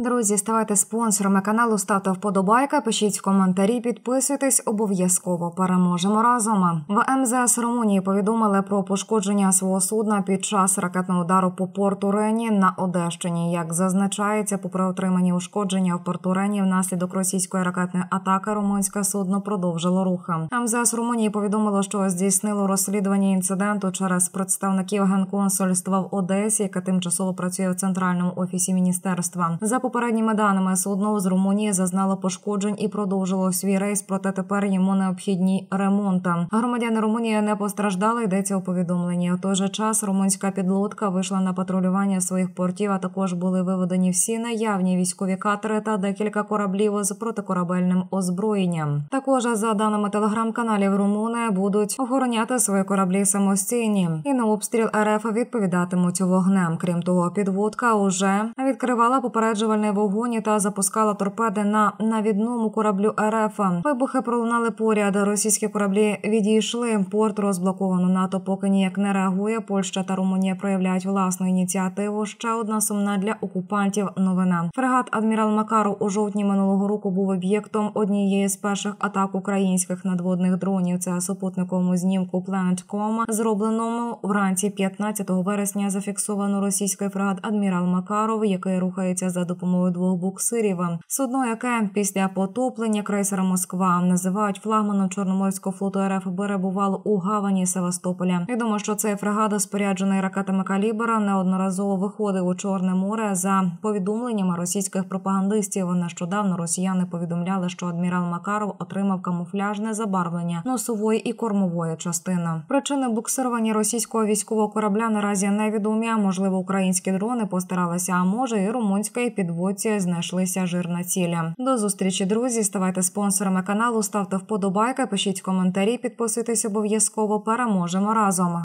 Друзі, ставайте спонсорами каналу, ставте вподобайка, пишіть в коментарі, підписуйтесь, обов'язково переможемо разом. В МЗС Румунії повідомили про пошкодження свого судна під час ракетного удару по порту Рені на Одещині. Як зазначається, попри отримані ушкодження в порту Рені внаслідок російської ракетної атаки, румунське судно продовжило рухи. МЗС Румунії повідомило, що здійснило розслідування інциденту через представників генконсульства в Одесі, яка тимчасово працює в центральному офісі міністерства. За попередніми даними судно з Румунії зазнало пошкоджень і продовжило свій рейс, проте тепер йому необхідні ремонти. Громадяни Румунії не постраждали. Йдеться у повідомленні. У той же час румунська підлодка вийшла на патрулювання своїх портів. А також були виведені всі наявні військові катери та декілька кораблів з протикорабельним озброєнням. Також за даними телеграм-каналів Румуни будуть охороняти свої кораблі самостійні і на обстріл РФ відповідатимуть вогнем. Крім того, підводка уже відкривала попереджувальні розвідувальний вогонь та запускала торпеди на навідному кораблю РФ. Вибухи пролунали поряд. Російські кораблі відійшли. Порт розблоковано НАТО. Поки ніяк не реагує. Польща та Румунія проявляють власну ініціативу. Ще одна сумна для окупантів. Новина фрегат адмірал Макаров у жовтні минулого року був об'єктом однієї з перших атак українських надводних дронів. Це супутниковому знімку Planet.com, зробленому вранці 15 вересня. Зафіксовано російський фрегат адмірал Макаров, який рухається за допомогою допомогою двох буксирів, судно, яке після потоплення крейсера Москва називають флагманом Чорноморського флоту РФ перебувало у гавані Севастополя. Відомо, що цей фрегат, споряджений ракетами калібра, неодноразово виходив у Чорне море за повідомленнями російських пропагандистів. Нещодавно росіяни повідомляли, що адмірал Макаров отримав камуфляжне забарвлення носової і кормової частини. Причини буксирування російського військового корабля наразі невідомі. Можливо, українські дрони постаралися, а може і румунська і підводна роботі знайшлися жирна ціля. До зустрічі, друзі. Ставайте спонсорами каналу, ставте вподобайки, пишіть коментарі, підписуйтесь обов'язково. Переможемо разом.